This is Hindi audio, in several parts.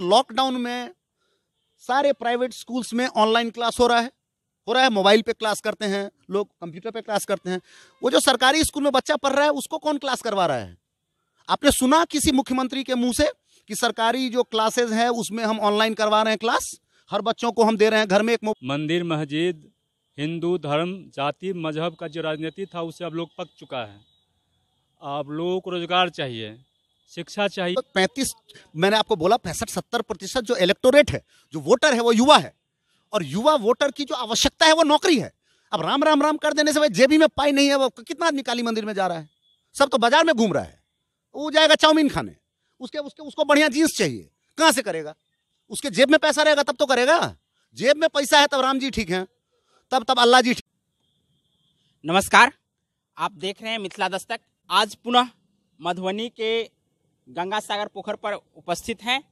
लॉकडाउन में सारे प्राइवेट स्कूल्स में ऑनलाइन क्लास हो रहा है हो रहा है मोबाइल पे क्लास करते हैं लोग कंप्यूटर पे क्लास करते हैं वो जो सरकारी स्कूल में बच्चा पढ़ रहा है उसको कौन क्लास करवा रहा है आपने सुना किसी मुख्यमंत्री के मुंह से कि सरकारी जो क्लासेज है उसमें हम ऑनलाइन करवा रहे हैं क्लास हर बच्चों को हम दे रहे हैं घर में एक मंदिर मस्जिद हिंदू धर्म जाति मजहब का जो राजनीति था उसे अब लोग पक चुका है अब लोगों को रोजगार चाहिए शिक्षा चाहिए तो पैंतीस मैंने आपको बोला पैंसठ सत्तर प्रतिशत जो इलेक्टोरेट है जो वोटर है वो युवा है और युवा वोटर की जो आवश्यकता है वो नौकरी है अब राम राम राम कर देने से भाई जेबी में पाई नहीं है वो कितना आदमी काली मंदिर में जा रहा है सब तो बाजार में घूम रहा है वो जाएगा चाउमीन खाने उसके उसके उसको बढ़िया जीन्स चाहिए कहाँ से करेगा उसके जेब में पैसा रहेगा तब तो करेगा जेब में पैसा है तब राम जी ठीक हैं तब तब अल्लाह जी ठीक नमस्कार आप देख रहे हैं मिथिला दस्तक आज पुनः मधुबनी के गंगा सागर पोखर पर उपस्थित हैं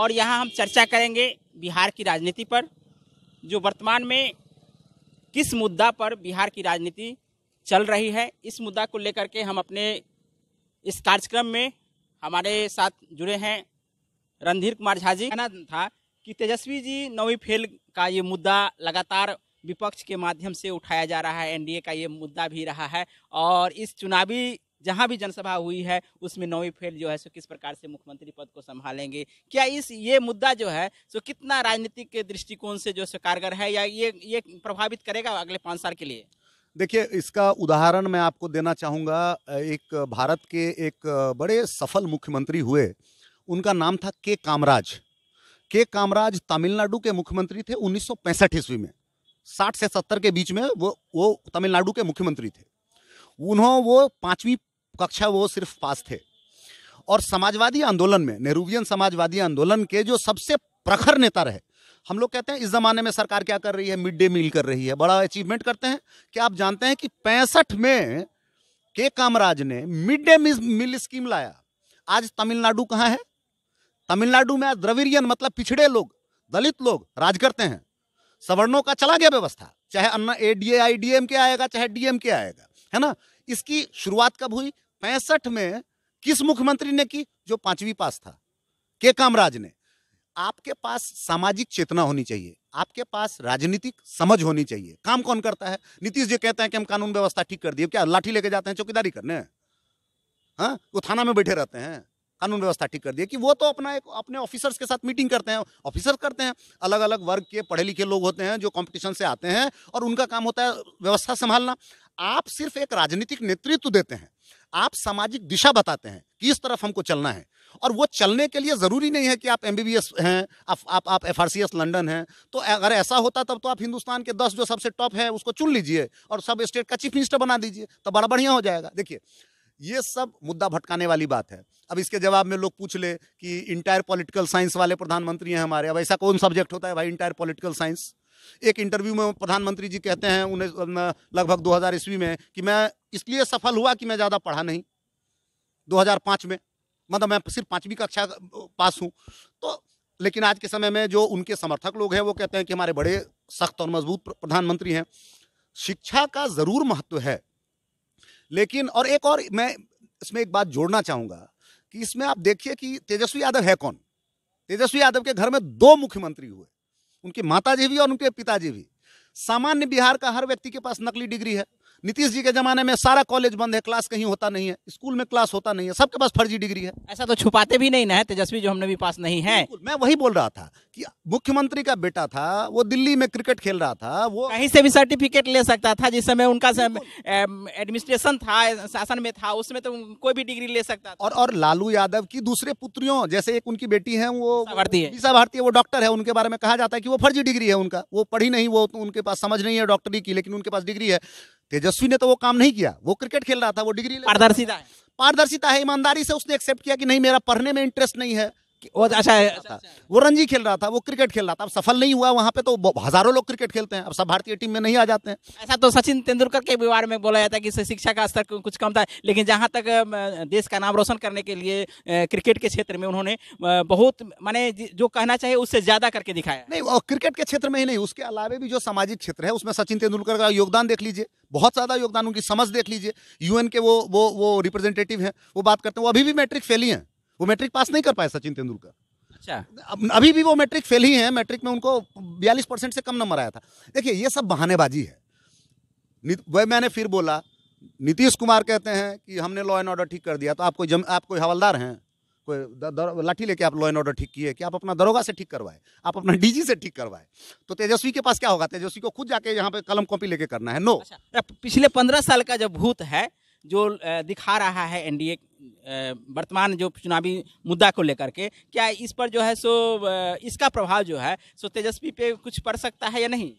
और यहाँ हम चर्चा करेंगे बिहार की राजनीति पर जो वर्तमान में किस मुद्दा पर बिहार की राजनीति चल रही है इस मुद्दा को लेकर के हम अपने इस कार्यक्रम में हमारे साथ जुड़े हैं रणधीर कुमार झा जी कहना था कि तेजस्वी जी नवी फेल का ये मुद्दा लगातार विपक्ष के माध्यम से उठाया जा रहा है एनडीए का ये मुद्दा भी रहा है और इस चुनावी जहाँ भी जनसभा हुई है उसमें नौवीं फेल जो है सो किस प्रकार से मुख्यमंत्री पद को संभालेंगे क्या इस ये मुद्दा जो है सो कितना राजनीतिक दृष्टिकोण से जो कारगर है या ये ये प्रभावित करेगा अगले पाँच साल के लिए देखिए इसका उदाहरण मैं आपको देना चाहूँगा एक भारत के एक बड़े सफल मुख्यमंत्री हुए उनका नाम था के कामराज के कामराज तमिलनाडु के मुख्यमंत्री थे उन्नीस ईस्वी में साठ से सत्तर के बीच में वो वो तमिलनाडु के मुख्यमंत्री थे उन्होंने वो पांचवी कक्षा वो सिर्फ पास थे और समाजवादी आंदोलन में नेहरूवियन समाजवादी आंदोलन के जो सबसे प्रखर नेता रहे हम लोग कहते हैं इस जमाने में सरकार क्या कर रही है मिड डे मील कर रही है बड़ा अचीवमेंट करते हैं कि आप जानते हैं कि पैंसठ में के कामराज ने मिड डे मील स्कीम लाया आज तमिलनाडु कहाँ है तमिलनाडु में आज द्रविड़ियन मतलब पिछड़े लोग दलित लोग राज करते हैं सवर्णों का चला गया व्यवस्था चाहे अन्ना ए डी आईडीएम के आएगा चाहे डीएम के आएगा है ना इसकी शुरुआत कब हुई पैंसठ में किस मुख्यमंत्री ने की जो पांचवी पास था के कामराज ने आपके पास सामाजिक चेतना होनी चाहिए आपके पास राजनीतिक समझ होनी चाहिए काम कौन करता है नीतीश जी कहते हैं कि हम कानून व्यवस्था ठीक कर दिए क्या लाठी लेके जाते हैं चौकीदारी करने हाँ वो थाना में बैठे रहते हैं कानून व्यवस्था ठीक कर दिए कि वो तो अपना एक अपने ऑफिसर्स के साथ मीटिंग करते हैं ऑफिसर करते हैं अलग अलग वर्ग के पढ़े लिखे लोग होते हैं जो कंपटीशन से आते हैं और उनका काम होता है व्यवस्था संभालना आप सिर्फ एक राजनीतिक नेतृत्व देते हैं आप सामाजिक दिशा बताते हैं कि इस तरफ हमको चलना है और वो चलने के लिए ज़रूरी नहीं है कि आप एम हैं आप आप सी एस लंडन हैं तो अगर ऐसा होता तब तो आप हिंदुस्तान के दस जो सबसे टॉप हैं उसको चुन लीजिए और सब स्टेट का चीफ मिनिस्टर बना दीजिए तो बड़ा बढ़िया हो जाएगा देखिए ये सब मुद्दा भटकाने वाली बात है अब इसके जवाब में लोग पूछ ले कि इंटायर पॉलिटिकल साइंस वाले प्रधानमंत्री हैं हमारे अब ऐसा कौन सब्जेक्ट होता है भाई इंटायर पॉलिटिकल साइंस एक इंटरव्यू में प्रधानमंत्री जी कहते हैं उन्हें लगभग 2000 ईस्वी में कि मैं इसलिए सफल हुआ कि मैं ज़्यादा पढ़ा नहीं 2005 में मतलब मैं सिर्फ पाँचवीं कक्षा पास हूँ तो लेकिन आज के समय में जो उनके समर्थक लोग हैं वो कहते हैं कि हमारे बड़े सख्त और मजबूत प्रधानमंत्री हैं शिक्षा का ज़रूर महत्व है लेकिन और एक और मैं इसमें एक बात जोड़ना चाहूँगा कि इसमें आप देखिए कि तेजस्वी यादव है कौन तेजस्वी यादव के घर में दो मुख्यमंत्री हुए उनके माताजी भी और उनके पिताजी भी सामान्य बिहार का हर व्यक्ति के पास नकली डिग्री है नीतीश जी के जमाने में सारा कॉलेज बंद है क्लास कहीं होता नहीं है स्कूल में क्लास होता नहीं है सबके पास फर्जी डिग्री है ऐसा तो छुपाते भी नहीं ना तेजस्वी जो हमने भी पास नहीं है मैं वही बोल रहा था कि मुख्यमंत्री का बेटा था वो दिल्ली में क्रिकेट खेल रहा था वो कहीं से भी सर्टिफिकेट ले सकता था जिस समय उनका एडमिनिस्ट्रेशन था शासन में था उसमें तो कोई भी डिग्री ले सकता था और और लालू यादव की दूसरे पुत्रियों जैसे एक उनकी बेटी है वो भारतीय ईसा भारतीय वो डॉक्टर है उनके बारे में कहा जाता है कि वो फर्जी डिग्री है उनका वो पढ़ी नहीं वो उनके पास समझ नहीं है डॉक्टरी की लेकिन उनके पास डिग्री है तेजस्वी ने तो वो काम नहीं किया वो क्रिकेट खेल रहा था वो डिग्री पारदर्शिता है पारदर्शिता है ईमानदारी से उसने एक्सेप्ट किया कि नहीं मेरा पढ़ने में इंटरेस्ट नहीं है वो अच्छा था अच्छा, अच्छा। वो रणजी खेल रहा था वो क्रिकेट खेल रहा था अब सफल नहीं हुआ वहाँ पे तो हजारों लोग क्रिकेट खेलते हैं अब सब भारतीय टीम में नहीं आ जाते हैं ऐसा तो सचिन तेंदुलकर के व्यवहार में बोला जाता है कि शिक्षा का स्तर कुछ कम था लेकिन जहाँ तक देश का नाम रोशन करने के लिए क्रिकेट के क्षेत्र में उन्होंने बहुत माने जो कहना चाहिए उससे ज्यादा करके दिखाया नहीं और क्रिकेट के क्षेत्र में ही नहीं उसके अलावा भी जो सामाजिक क्षेत्र है उसमें सचिन तेंदुलकर का योगदान देख लीजिए बहुत ज़्यादा योगदान उनकी समझ देख लीजिए यूएन के वो वो वो रिप्रेजेंटेटिव हैं वो बात करते हैं वो अभी भी मैट्रिक फेली हैं वो मैट्रिक पास नहीं कर पाए सचिन तेंदुलकर अच्छा अभी भी वो मैट्रिक फेल ही है मैट्रिक में उनको बयालीस परसेंट से कम नंबर आया था देखिए ये सब बहानेबाजी है वह मैंने फिर बोला नीतीश कुमार कहते हैं कि हमने लॉ एंड ऑर्डर ठीक कर दिया तो आप कोई जम आप कोई हवलदार हैं कोई लाठी लेके आप लॉ एंड ऑर्डर ठीक किए कि आप अपना दरोगा से ठीक करवाए आप अपना डीजी से ठीक करवाए तो तेजस्वी के पास क्या होगा तेजस्वी को खुद जाके यहाँ पे कलम कॉपी लेके करना है नो अच्छा, पिछले पंद्रह साल का जो भूत है जो दिखा रहा है एनडीए वर्तमान जो चुनावी मुद्दा को लेकर के क्या इस पर जो है सो इसका प्रभाव जो है सो तेजस्वी पे कुछ पड़ सकता है या नहीं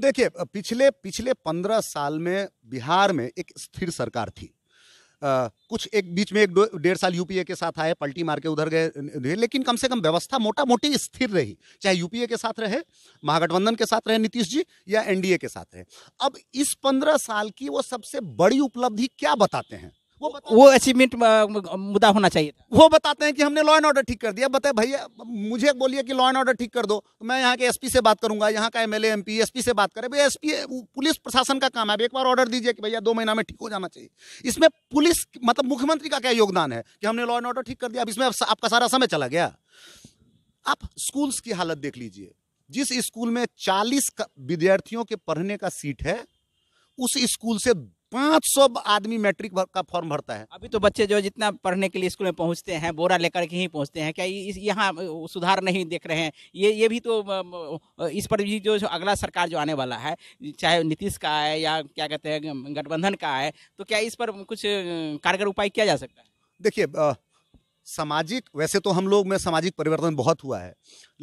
देखिए पिछले पिछले पंद्रह साल में बिहार में एक स्थिर सरकार थी आ, कुछ एक बीच में एक डेढ़ साल यूपीए के साथ आए पलटी मार के उधर गए लेकिन कम से कम व्यवस्था मोटा मोटी स्थिर रही चाहे यूपीए के साथ रहे महागठबंधन के साथ रहे नीतीश जी या एनडीए के साथ रहे अब इस पंद्रह साल की वो सबसे बड़ी उपलब्धि क्या बताते हैं वो अचीवमेंट मुद्दा होना चाहिए वो बताते हैं कि हमने लॉ एंड ऑर्डर ठीक कर दिया बताए भैया मुझे बोलिए कि लॉ एंड ऑर्डर ठीक कर दो मैं यहाँ के एसपी से बात करूंगा यहाँ का एमएलए एमपी एसपी से बात करें भैया एसपी पुलिस प्रशासन का काम है एक बार ऑर्डर दीजिए कि भैया दो महीना में ठीक हो जाना चाहिए इसमें पुलिस मतलब मुख्यमंत्री का क्या योगदान है कि हमने लॉ एंड ऑर्डर ठीक कर दिया अब इसमें आपका सारा समय चला गया आप स्कूल्स की हालत देख लीजिए जिस स्कूल में चालीस विद्यार्थियों के पढ़ने का सीट है उस स्कूल से पाँच सौ आदमी मैट्रिक भर, का फॉर्म भरता है अभी तो बच्चे जो जितना पढ़ने के लिए स्कूल में पहुंचते हैं बोरा लेकर के ही पहुंचते हैं क्या इस यहाँ सुधार नहीं देख रहे हैं ये ये भी तो इस पर भी जो अगला सरकार जो आने वाला है चाहे नीतीश का है या क्या कहते हैं गठबंधन का है तो क्या इस पर कुछ कारगर उपाय किया जा सकता है देखिए सामाजिक वैसे तो हम लोग में सामाजिक परिवर्तन बहुत हुआ है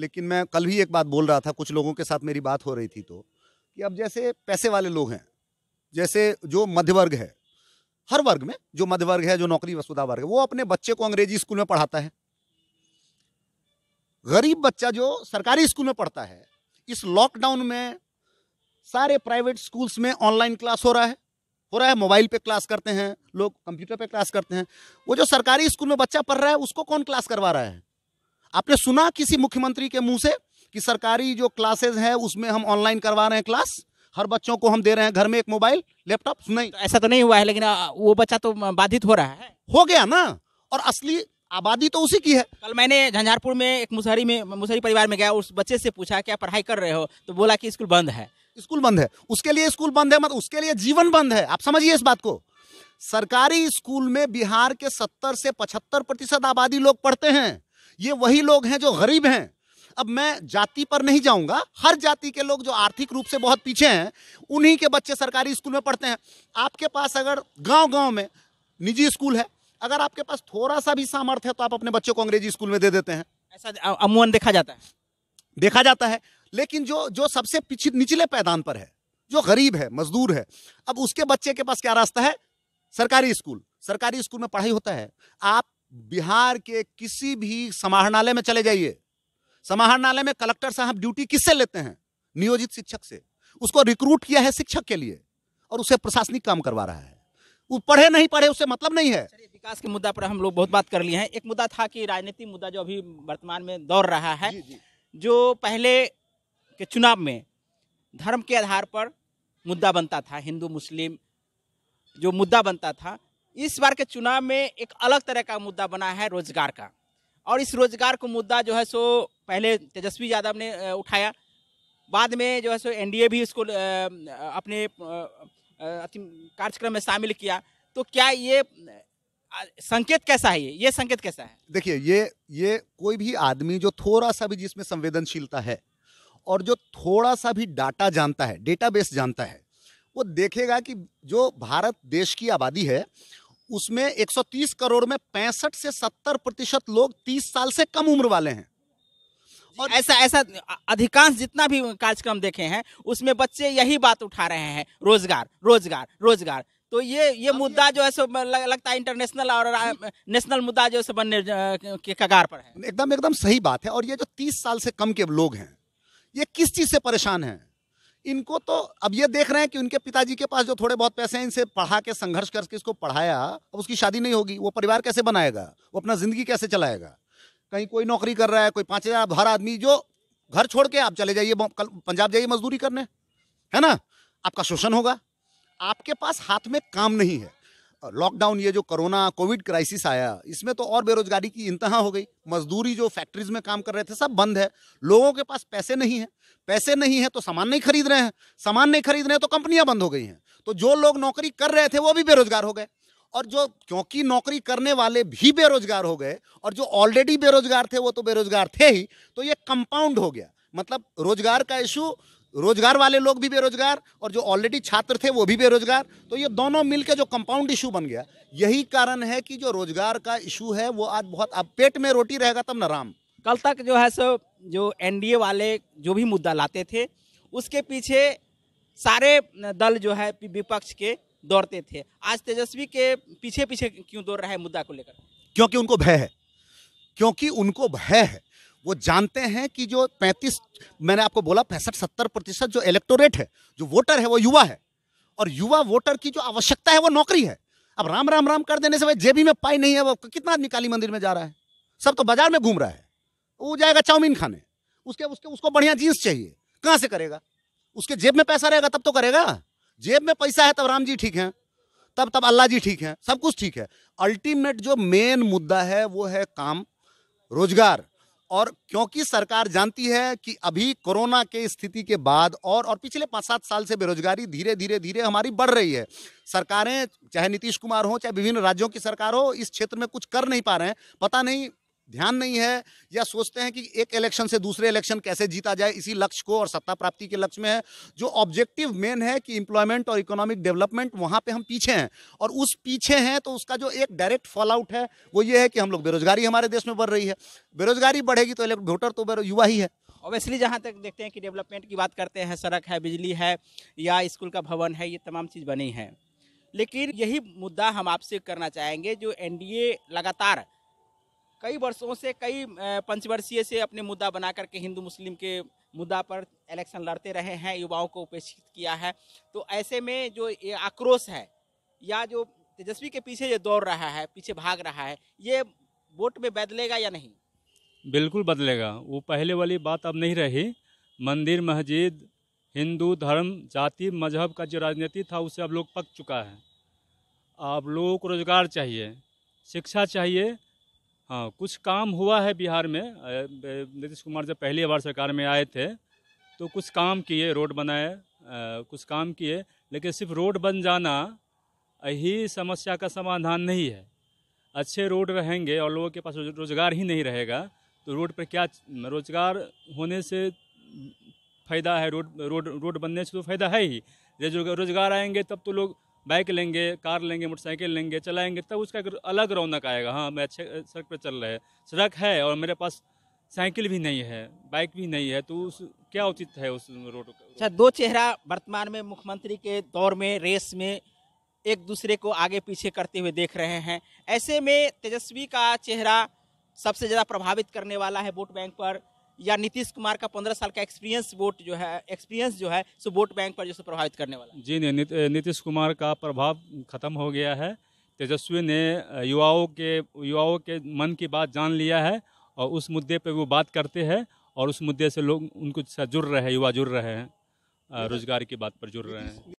लेकिन मैं कल भी एक बात बोल रहा था कुछ लोगों के साथ मेरी बात हो रही थी तो कि अब जैसे पैसे वाले लोग हैं जैसे जो मध्य वर्ग है हर वर्ग में जो मध्य वर्ग है जो नौकरी वसुदा वर्ग है वो अपने बच्चे को अंग्रेजी स्कूल में पढ़ाता है गरीब बच्चा जो सरकारी स्कूल में पढ़ता है इस लॉकडाउन में सारे प्राइवेट स्कूल्स में ऑनलाइन क्लास हो रहा है हो रहा है मोबाइल पे क्लास करते हैं लोग कंप्यूटर पे क्लास करते हैं वो जो सरकारी स्कूल में बच्चा पढ़ रहा है उसको कौन क्लास करवा रहा है आपने सुना किसी मुख्यमंत्री के मुंह से कि सरकारी जो क्लासेज हैं उसमें हम ऑनलाइन करवा रहे हैं क्लास हर बच्चों को हम दे रहे हैं घर में एक मोबाइल लैपटॉप नहीं ऐसा तो नहीं हुआ है लेकिन वो बच्चा तो बाधित हो रहा है हो गया ना और असली आबादी तो उसी की है कल मैंने झंझारपुर में एक मुसहरी में मुसहरी परिवार में गया उस बच्चे से पूछा क्या पढ़ाई कर रहे हो तो बोला कि स्कूल बंद है स्कूल बंद है उसके लिए स्कूल बंद है मतलब उसके लिए जीवन बंद है आप समझिए इस बात को सरकारी स्कूल में बिहार के सत्तर से पचहत्तर प्रतिशत आबादी लोग पढ़ते हैं ये वही लोग हैं जो गरीब हैं अब मैं जाति पर नहीं जाऊंगा हर जाति के लोग जो आर्थिक रूप से बहुत पीछे हैं उन्हीं के बच्चे सरकारी स्कूल में पढ़ते हैं आपके पास अगर गाँव गांव में निजी स्कूल है अगर आपके पास थोड़ा सा भी सामर्थ्य है तो आप अपने बच्चों को अंग्रेजी स्कूल में दे देते हैं ऐसा अमूमन देखा जाता है देखा जाता है लेकिन जो जो सबसे पीछे निचले पैदान पर है जो गरीब है मजदूर है अब उसके बच्चे के पास क्या रास्ता है सरकारी स्कूल सरकारी स्कूल में पढ़ाई होता है आप बिहार के किसी भी समाहरणालय में चले जाइए समाहरणालय में कलेक्टर साहब ड्यूटी किससे लेते हैं नियोजित शिक्षक से उसको रिक्रूट किया है शिक्षक के लिए और उसे प्रशासनिक काम करवा रहा है वो पढ़े नहीं पढ़े उससे मतलब नहीं है विकास के मुद्दा पर हम लोग बहुत बात कर लिए हैं एक मुद्दा था कि राजनीतिक मुद्दा जो अभी वर्तमान में दौड़ रहा है जी जी। जो पहले के चुनाव में धर्म के आधार पर मुद्दा बनता था हिंदू मुस्लिम जो मुद्दा बनता था इस बार के चुनाव में एक अलग तरह का मुद्दा बना है रोजगार का और इस रोजगार को मुद्दा जो है सो पहले तेजस्वी यादव ने उठाया बाद में जो है सो एनडीए भी इसको अपने कार्यक्रम में शामिल किया तो क्या ये संकेत कैसा है ये ये संकेत कैसा है देखिए ये ये कोई भी आदमी जो थोड़ा सा भी जिसमें संवेदनशीलता है और जो थोड़ा सा भी डाटा जानता है डेटाबेस जानता है वो देखेगा कि जो भारत देश की आबादी है उसमें 130 करोड़ में पैंसठ से 70 प्रतिशत लोग 30 साल से कम उम्र वाले हैं और ऐसा ऐसा अधिकांश जितना भी कार्यक्रम देखे हैं उसमें बच्चे यही बात उठा रहे हैं रोजगार रोजगार रोजगार तो ये ये मुद्दा जो है सो लगता है इंटरनेशनल और नेशनल मुद्दा जो है बनने के कगार पर है एकदम एकदम सही बात है और ये जो तीस साल से कम के लोग हैं ये किस चीज़ से परेशान हैं इनको तो अब ये देख रहे हैं कि उनके पिताजी के पास जो थोड़े बहुत पैसे हैं इनसे पढ़ा के संघर्ष करके इसको पढ़ाया अब उसकी शादी नहीं होगी वो परिवार कैसे बनाएगा वो अपना जिंदगी कैसे चलाएगा कहीं कोई नौकरी कर रहा है कोई पाँच हज़ार हर आदमी जो घर छोड़ के आप चले जाइए कल पंजाब जाइए मजदूरी करने है ना आपका शोषण होगा आपके पास हाथ में काम नहीं है लॉकडाउन ये जो कोरोना कोविड क्राइसिस आया इसमें तो और बेरोजगारी की इंतहा हो गई मजदूरी जो फैक्ट्रीज में काम कर रहे थे सब बंद है लोगों के पास पैसे नहीं है पैसे नहीं है तो सामान नहीं खरीद रहे हैं सामान नहीं खरीद रहे हैं तो कंपनियां बंद हो गई हैं तो जो लोग नौकरी कर रहे थे वो भी बेरोजगार हो गए और जो क्योंकि नौकरी करने वाले भी बेरोजगार हो गए और जो ऑलरेडी बेरोजगार थे वो तो बेरोजगार थे ही तो ये कंपाउंड हो गया मतलब रोजगार का इशू रोजगार वाले लोग भी बेरोजगार और जो ऑलरेडी छात्र थे वो भी बेरोजगार तो ये दोनों मिलके जो कंपाउंड इशू बन गया यही कारण है कि जो रोजगार का इशू है वो आज बहुत अब पेट में रोटी रहेगा तब ना राम कल तक जो है सो जो एनडीए वाले जो भी मुद्दा लाते थे उसके पीछे सारे दल जो है विपक्ष के दौड़ते थे आज तेजस्वी के पीछे पीछे क्यों दौड़ रहा है मुद्दा को लेकर क्योंकि उनको भय है क्योंकि उनको भय है वो जानते हैं कि जो पैंतीस मैंने आपको बोला पैंसठ सत्तर प्रतिशत जो इलेक्टोरेट है जो वोटर है वो युवा है और युवा वोटर की जो आवश्यकता है वो नौकरी है अब राम राम राम कर देने से भाई जेबी में पाई नहीं है वो कितना आदमी काली मंदिर में जा रहा है सब तो बाजार में घूम रहा है वो जाएगा चाउमीन खाने उसके उसके उसको बढ़िया जीन्स चाहिए कहाँ से करेगा उसके जेब में पैसा रहेगा तब तो करेगा जेब में पैसा है तब राम जी ठीक हैं तब तब अल्लाह जी ठीक हैं सब कुछ ठीक है अल्टीमेट जो मेन मुद्दा है वो है काम रोजगार और क्योंकि सरकार जानती है कि अभी कोरोना के स्थिति के बाद और और पिछले पाँच सात साल से बेरोजगारी धीरे धीरे धीरे हमारी बढ़ रही है सरकारें चाहे नीतीश कुमार हो चाहे विभिन्न राज्यों की सरकार हो इस क्षेत्र में कुछ कर नहीं पा रहे हैं पता नहीं ध्यान नहीं है या सोचते हैं कि एक इलेक्शन से दूसरे इलेक्शन कैसे जीता जाए इसी लक्ष्य को और सत्ता प्राप्ति के लक्ष्य में है जो ऑब्जेक्टिव मेन है कि इंप्लॉयमेंट और इकोनॉमिक डेवलपमेंट वहाँ पे हम पीछे हैं और उस पीछे हैं तो उसका जो एक डायरेक्ट फॉल आउट है वो ये है कि हम लोग बेरोजगारी हमारे देश में बढ़ रही है बेरोजगारी बढ़ेगी तो वोटर तो युवा ही है ऑब्वियसली जहाँ तक देखते हैं कि डेवलपमेंट की बात करते हैं सड़क है बिजली है या स्कूल का भवन है ये तमाम चीज़ बनी है लेकिन यही मुद्दा हम आपसे करना चाहेंगे जो एनडीए लगातार कई वर्षों से कई पंचवर्षीय से अपने मुद्दा बना करके हिंदू मुस्लिम के मुद्दा पर इलेक्शन लड़ते रहे हैं युवाओं को उपेक्षित किया है तो ऐसे में जो ये आक्रोश है या जो तेजस्वी के पीछे जो दौड़ रहा है पीछे भाग रहा है ये वोट में बदलेगा या नहीं बिल्कुल बदलेगा वो पहले वाली बात अब नहीं रही मंदिर मस्जिद हिंदू धर्म जाति मजहब का जो राजनीति था उसे अब लोग पक चुका है अब लोगों को रोज़गार चाहिए शिक्षा चाहिए हाँ कुछ काम हुआ है बिहार में नीतीश कुमार जब पहली बार सरकार में आए थे तो कुछ काम किए रोड बनाए कुछ काम किए लेकिन सिर्फ रोड बन जाना यही समस्या का समाधान नहीं है अच्छे रोड रहेंगे और लोगों के पास रोज़गार ही नहीं रहेगा तो रोड पर क्या रोज़गार होने से फ़ायदा है रोड रोड रोड बनने से तो फ़ायदा है ही रोज़गार आएंगे तब तो लोग बाइक लेंगे कार लेंगे मोटरसाइकिल लेंगे चलाएंगे तब उसका एक अलग रौनक आएगा हाँ मैं अच्छे सड़क पर चल रहे हैं सड़क है और मेरे पास साइकिल भी नहीं है बाइक भी नहीं है तो उस क्या उचित है उस रोड अच्छा दो चेहरा वर्तमान में मुख्यमंत्री के दौर में रेस में एक दूसरे को आगे पीछे करते हुए देख रहे हैं ऐसे में तेजस्वी का चेहरा सबसे ज़्यादा प्रभावित करने वाला है वोट बैंक पर या नीतीश कुमार का पंद्रह साल का एक्सपीरियंस वोट जो है एक्सपीरियंस जो है सो वोट बैंक पर जो प्रभावित करने वाला जी नहीं नीतीश कुमार का प्रभाव खत्म हो गया है तेजस्वी ने युवाओं के युवाओं के मन की बात जान लिया है और उस मुद्दे पर वो बात करते हैं और उस मुद्दे से लोग उनको जुड़ रहे हैं युवा जुड़ रहे हैं रोजगार की बात पर जुड़ रहे हैं